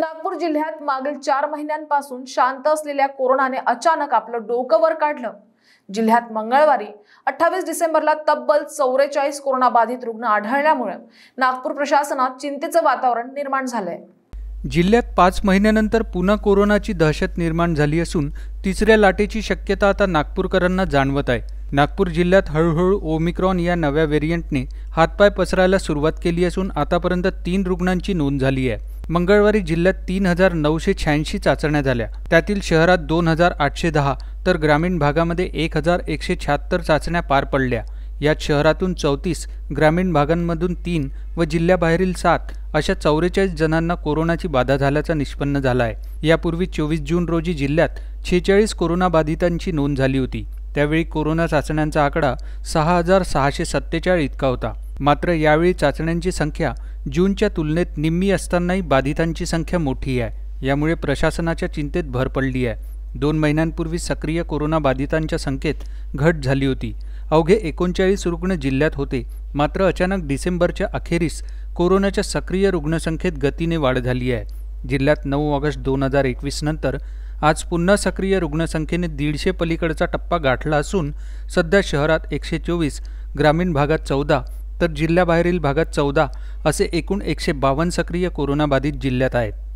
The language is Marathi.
नागपूर जिल्ह्यात मागील चार महिन्यांपासून शांत असलेल्या कोरोनाने अचानक आपलं डोकं वर काढलं जिल्ह्यात मंगळवारी अठ्ठावीस डिसेंबरला तब्बल चौवेचाळीस कोरोनाबाधित रुग्ण आढळल्यामुळे नागपूर प्रशासनात चिंतेचं वातावरण निर्माण झालंय जिल्ह्यात पाच महिन्यानंतर पुन्हा कोरोनाची दहशत निर्माण झाली असून तिसऱ्या लाटेची शक्यता आता नागपूरकरांना जाणवत आहे नागपूर जिल्ह्यात हळूहळू ओमिक्रॉन या नव्या व्हेरियंटने हातपाय पसरायला सुरुवात केली असून आतापर्यंत तीन रुग्णांची नोंद झाली आहे मंगळवारी जिल्ह्यात तीन हजार नऊशे शहाऐंशी चाचण्या झाल्या त्यातील शहरात दोन हजार आठशे दहा तर ग्रामीण भागामध्ये एक हजार एकशे शहात्तर चाचण्या पार पडल्या यात शहरातून चौतीस ग्रामीण भागांमधून तीन व जिल्ह्याबाहेरील सात अशा चौवेचाळीस जणांना कोरोनाची बाधा झाल्याचा निष्पन्न झाला आहे यापूर्वी चोवीस जून रोजी जिल्ह्यात छेचाळीस कोरोनाबाधितांची नोंद झाली होती त्यावेळी कोरोना चाचण्यांचा आकडा सहा हजार सहाशे सत्तेचाळीस इतका होता मात्र यावेळी चाचण्यांची संख्या जूनच्या तुलनेत निम्मी असतानाही बाधितांची संख्या मोठी आहे यामुळे प्रशासनाच्या चिंतेत भर पडली आहे दोन महिन्यांपूर्वी सक्रिय कोरोना बाधितांच्या संख्येत घट झाली होती अवघे एकोणचाळीस रुग्ण जिल्ह्यात होते मात्र अचानक डिसेंबरच्या अखेरीस कोरोनाच्या सक्रिय रुग्णसंख्येत गतीने वाढ झाली आहे जिल्ह्यात नऊ ऑगस्ट दोन हजार एकवीस नंतर आज पुन्हा सक्रिय रुग्णसंख्येने दीडशे पलीकडचा टप्पा गाठला असून सध्या शहरात एकशे चोवीस ग्रामीण भागात चौदा तर जिल्ह्याबाहेरील भागात चौदा असे एकूण एकशे बावन्न सक्रिय कोरोनाबाधित जिल्ह्यात आहेत